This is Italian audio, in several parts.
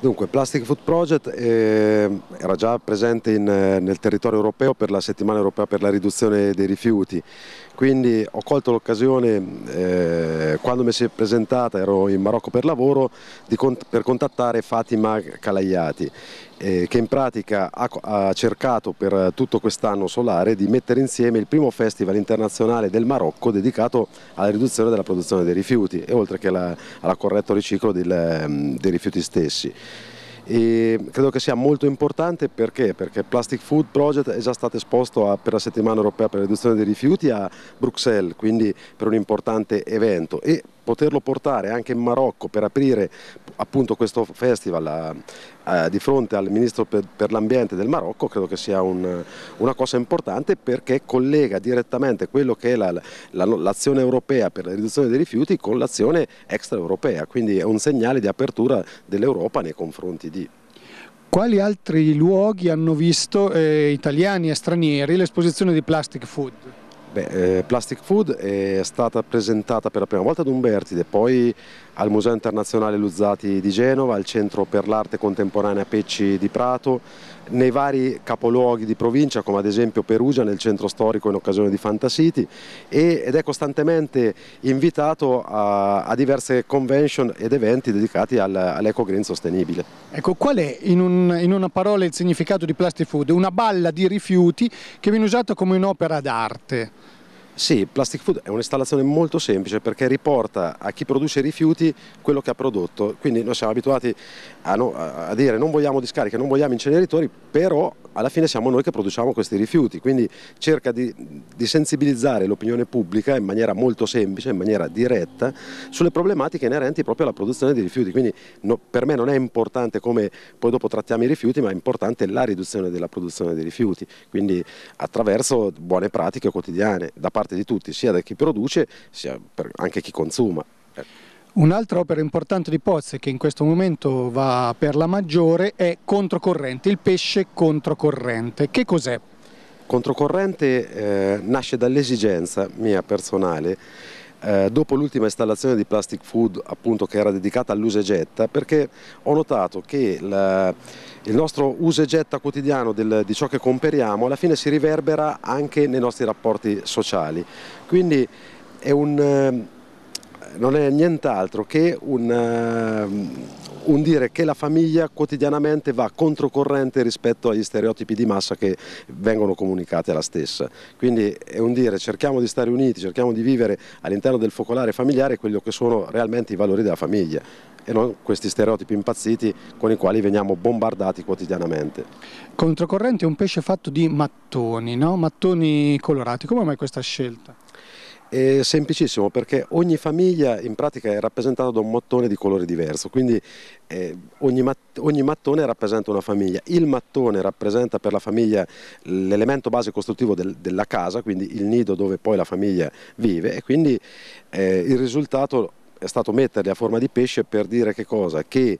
Dunque, Plastic Food Project eh, era già presente in, eh, nel territorio europeo per la settimana europea per la riduzione dei rifiuti, quindi ho colto l'occasione, eh, quando mi si è presentata, ero in Marocco per lavoro, cont per contattare Fatima Calaiati, eh, che in pratica ha, ha cercato per tutto quest'anno solare di mettere insieme il primo festival internazionale del Marocco dedicato alla riduzione della produzione dei rifiuti e oltre che al corretto riciclo del, ehm, dei rifiuti stessi. E credo che sia molto importante perché? Perché Plastic Food Project è già stato esposto a, per la settimana europea per la riduzione dei rifiuti a Bruxelles, quindi per un importante evento e poterlo portare anche in Marocco per aprire appunto questo festival a, eh, a, eh, di fronte al Ministro per, per l'Ambiente del Marocco credo che sia un, una cosa importante perché collega direttamente quello che è l'azione la, la, europea per la riduzione dei rifiuti con l'azione extraeuropea, quindi è un segnale di apertura dell'Europa nei confronti di... Quali altri luoghi hanno visto eh, italiani e stranieri l'esposizione di Plastic Food? Beh, eh, Plastic Food è stata presentata per la prima volta ad Umbertide, poi al Museo Internazionale Luzzati di Genova, al Centro per l'Arte Contemporanea Pecci di Prato, nei vari capoluoghi di provincia come ad esempio Perugia nel centro storico in occasione di Fantasity ed è costantemente invitato a, a diverse convention ed eventi dedicati al, all'eco green sostenibile. Ecco, qual è in, un, in una parola il significato di Plastic Food? Una balla di rifiuti che viene usata come un'opera d'arte. Sì, Plastic Food è un'installazione molto semplice perché riporta a chi produce rifiuti quello che ha prodotto, quindi noi siamo abituati a, no, a dire non vogliamo discariche, non vogliamo inceneritori, però alla fine siamo noi che produciamo questi rifiuti, quindi cerca di, di sensibilizzare l'opinione pubblica in maniera molto semplice, in maniera diretta, sulle problematiche inerenti proprio alla produzione di rifiuti, quindi no, per me non è importante come poi dopo trattiamo i rifiuti, ma è importante la riduzione della produzione dei rifiuti, quindi attraverso buone pratiche quotidiane da parte di tutti, sia da chi produce sia anche chi consuma. Ecco. Un'altra opera importante di Poz che in questo momento va per la maggiore è Controcorrente, il pesce controcorrente. Che cos'è? Controcorrente eh, nasce dall'esigenza mia personale eh, dopo l'ultima installazione di Plastic Food appunto, che era dedicata all'usa e getta perché ho notato che la, il nostro usa e getta quotidiano del, di ciò che comperiamo alla fine si riverbera anche nei nostri rapporti sociali quindi è un eh, non è nient'altro che un, eh, un dire che la famiglia quotidianamente va controcorrente rispetto agli stereotipi di massa che vengono comunicati alla stessa. Quindi è un dire cerchiamo di stare uniti, cerchiamo di vivere all'interno del focolare familiare quello che sono realmente i valori della famiglia e non questi stereotipi impazziti con i quali veniamo bombardati quotidianamente. Controcorrente è un pesce fatto di mattoni, no? mattoni colorati, come mai questa scelta? È semplicissimo perché ogni famiglia in pratica è rappresentata da un mattone di colore diverso, quindi eh, ogni, mat ogni, mattone rappresenta una famiglia. Il mattone rappresenta per la famiglia l'elemento base costruttivo del della casa, quindi il nido dove poi la famiglia vive e quindi eh, il risultato è stato metterli a forma di pesce per dire che cosa? Che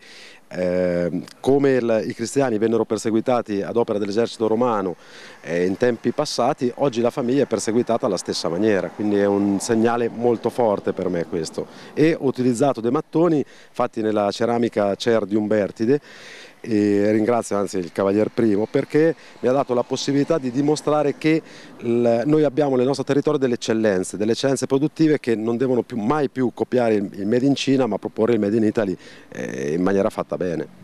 eh, come il, i cristiani vennero perseguitati ad opera dell'esercito romano eh, in tempi passati, oggi la famiglia è perseguitata alla stessa maniera, quindi è un segnale molto forte per me questo. E ho utilizzato dei mattoni fatti nella ceramica Cer di Umbertide, e ringrazio anzi il Cavalier Primo perché mi ha dato la possibilità di dimostrare che il, noi abbiamo nel nostro territorio delle eccellenze, delle eccellenze produttive che non devono più, mai più copiare il, il Made in Cina ma proporre il Made in Italy eh, in maniera fatta bene bene.